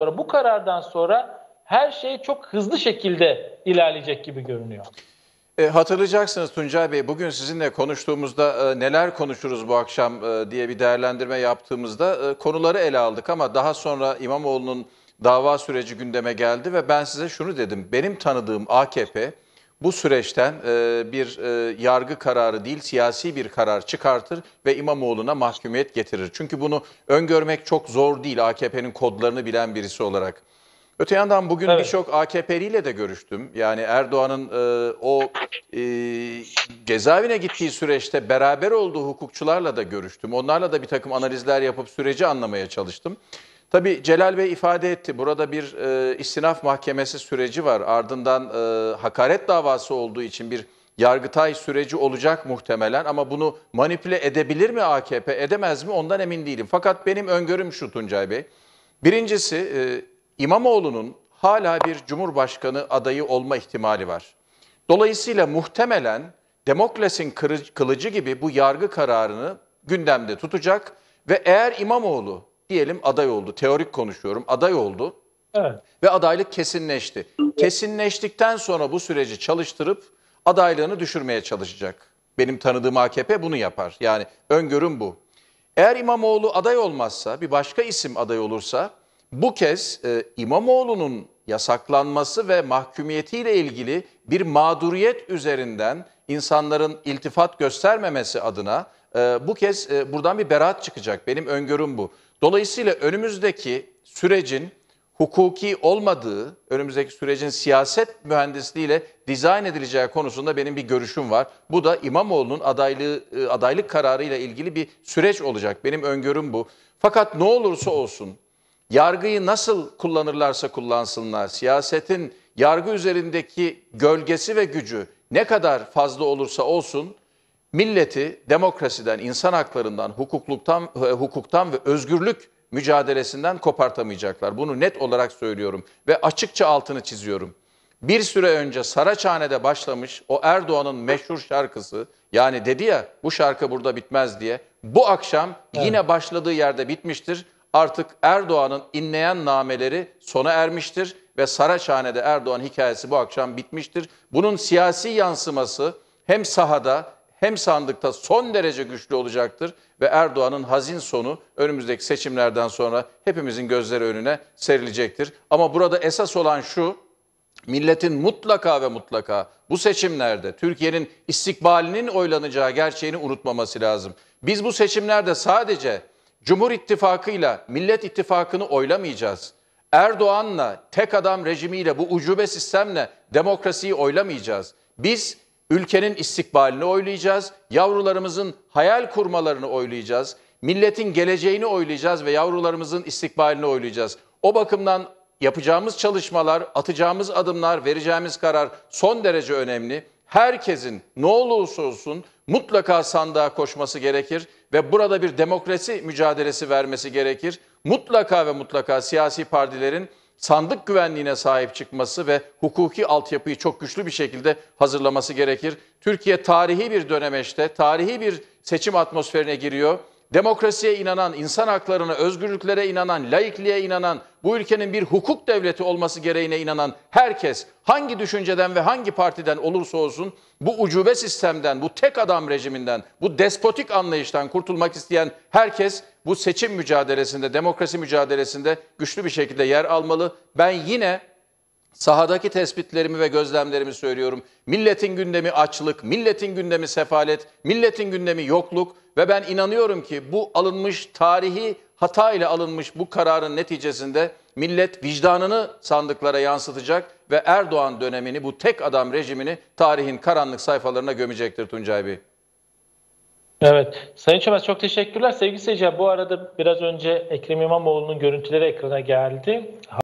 sonra bu karardan sonra her şey çok hızlı şekilde ilerleyecek gibi görünüyor. E, hatırlayacaksınız Tuncay Bey, bugün sizinle konuştuğumuzda e, neler konuşuruz bu akşam e, diye bir değerlendirme yaptığımızda e, konuları ele aldık ama daha sonra İmamoğlu'nun dava süreci gündeme geldi ve ben size şunu dedim. Benim tanıdığım AKP bu süreçten e, bir e, yargı kararı değil siyasi bir karar çıkartır ve İmamoğlu'na mahkumiyet getirir. Çünkü bunu öngörmek çok zor değil AKP'nin kodlarını bilen birisi olarak. Öte yandan bugün evet. birçok AKP'liyle de görüştüm. Yani Erdoğan'ın e, o e, cezaevine gittiği süreçte beraber olduğu hukukçularla da görüştüm. Onlarla da bir takım analizler yapıp süreci anlamaya çalıştım. Tabii Celal Bey ifade etti. Burada bir e, istinaf mahkemesi süreci var. Ardından e, hakaret davası olduğu için bir yargıtay süreci olacak muhtemelen ama bunu manipüle edebilir mi AKP, edemez mi ondan emin değilim. Fakat benim öngörüm şu Tuncay Bey. Birincisi e, İmamoğlu'nun hala bir cumhurbaşkanı adayı olma ihtimali var. Dolayısıyla muhtemelen Demokras'in kılıcı gibi bu yargı kararını gündemde tutacak ve eğer İmamoğlu diyelim aday oldu. Teorik konuşuyorum. Aday oldu. Evet. Ve adaylık kesinleşti. Kesinleştikten sonra bu süreci çalıştırıp adaylığını düşürmeye çalışacak. Benim tanıdığım AKP bunu yapar. Yani öngörüm bu. Eğer İmamoğlu aday olmazsa, bir başka isim aday olursa bu kez e, İmamoğlu'nun yasaklanması ve mahkumiyetiyle ilgili bir mağduriyet üzerinden insanların iltifat göstermemesi adına ee, bu kez e, buradan bir beraat çıkacak. Benim öngörüm bu. Dolayısıyla önümüzdeki sürecin hukuki olmadığı, önümüzdeki sürecin siyaset mühendisliğiyle dizayn edileceği konusunda benim bir görüşüm var. Bu da İmamoğlu'nun adaylığı e, adaylık kararıyla ilgili bir süreç olacak. Benim öngörüm bu. Fakat ne olursa olsun yargıyı nasıl kullanırlarsa kullansınlar, siyasetin yargı üzerindeki gölgesi ve gücü ne kadar fazla olursa olsun milleti demokrasiden, insan haklarından, hukukluktan, e, hukuktan ve özgürlük mücadelesinden kopartamayacaklar. Bunu net olarak söylüyorum ve açıkça altını çiziyorum. Bir süre önce Saraçhane'de başlamış o Erdoğan'ın meşhur şarkısı yani dedi ya bu şarkı burada bitmez diye. Bu akşam yine evet. başladığı yerde bitmiştir. Artık Erdoğan'ın inleyen nameleri sona ermiştir ve Saraçhane'de Erdoğan hikayesi bu akşam bitmiştir. Bunun siyasi yansıması hem sahada hem sandıkta son derece güçlü olacaktır ve Erdoğan'ın hazin sonu önümüzdeki seçimlerden sonra hepimizin gözleri önüne serilecektir. Ama burada esas olan şu, milletin mutlaka ve mutlaka bu seçimlerde Türkiye'nin istikbalinin oylanacağı gerçeğini unutmaması lazım. Biz bu seçimlerde sadece Cumhur İttifakı'yla Millet İttifakı'nı oylamayacağız. Erdoğan'la, tek adam rejimiyle, bu ucube sistemle demokrasiyi oylamayacağız. Biz Ülkenin istikbalini oylayacağız, yavrularımızın hayal kurmalarını oylayacağız, milletin geleceğini oylayacağız ve yavrularımızın istikbalini oylayacağız. O bakımdan yapacağımız çalışmalar, atacağımız adımlar, vereceğimiz karar son derece önemli. Herkesin ne olursa olsun mutlaka sandığa koşması gerekir ve burada bir demokrasi mücadelesi vermesi gerekir. Mutlaka ve mutlaka siyasi partilerin sandık güvenliğine sahip çıkması ve hukuki altyapıyı çok güçlü bir şekilde hazırlaması gerekir. Türkiye tarihi bir dönemeçte, tarihi bir seçim atmosferine giriyor demokrasiye inanan, insan haklarına, özgürlüklere inanan, laikliğe inanan, bu ülkenin bir hukuk devleti olması gereğine inanan herkes hangi düşünceden ve hangi partiden olursa olsun bu ucube sistemden, bu tek adam rejiminden, bu despotik anlayıştan kurtulmak isteyen herkes bu seçim mücadelesinde, demokrasi mücadelesinde güçlü bir şekilde yer almalı. Ben yine Sahadaki tespitlerimi ve gözlemlerimi söylüyorum. Milletin gündemi açlık, milletin gündemi sefalet, milletin gündemi yokluk ve ben inanıyorum ki bu alınmış tarihi hata ile alınmış bu kararın neticesinde millet vicdanını sandıklara yansıtacak ve Erdoğan dönemini bu tek adam rejimini tarihin karanlık sayfalarına gömecektir Tuncay Bey. Evet. Sayın Çömez çok teşekkürler. Sevgili seyirciler bu arada biraz önce Ekrem İmamoğlu'nun görüntüleri ekrana geldi.